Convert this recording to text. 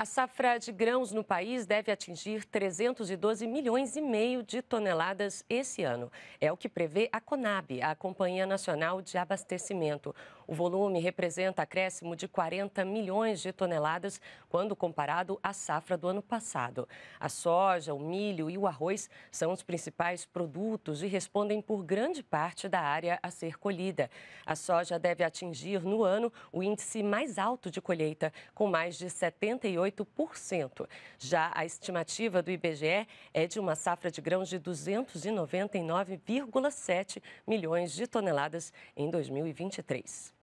A safra de grãos no país deve atingir 312 milhões e meio de toneladas esse ano. É o que prevê a Conab, a Companhia Nacional de Abastecimento. O volume representa acréscimo de 40 milhões de toneladas quando comparado à safra do ano passado. A soja, o milho e o arroz são os principais produtos e respondem por grande parte da área a ser colhida. A soja deve atingir no ano o índice mais alto de colheita, com mais de 78 1,8%. Já a estimativa do IBGE é de uma safra de grãos de 299,7 milhões de toneladas em 2023.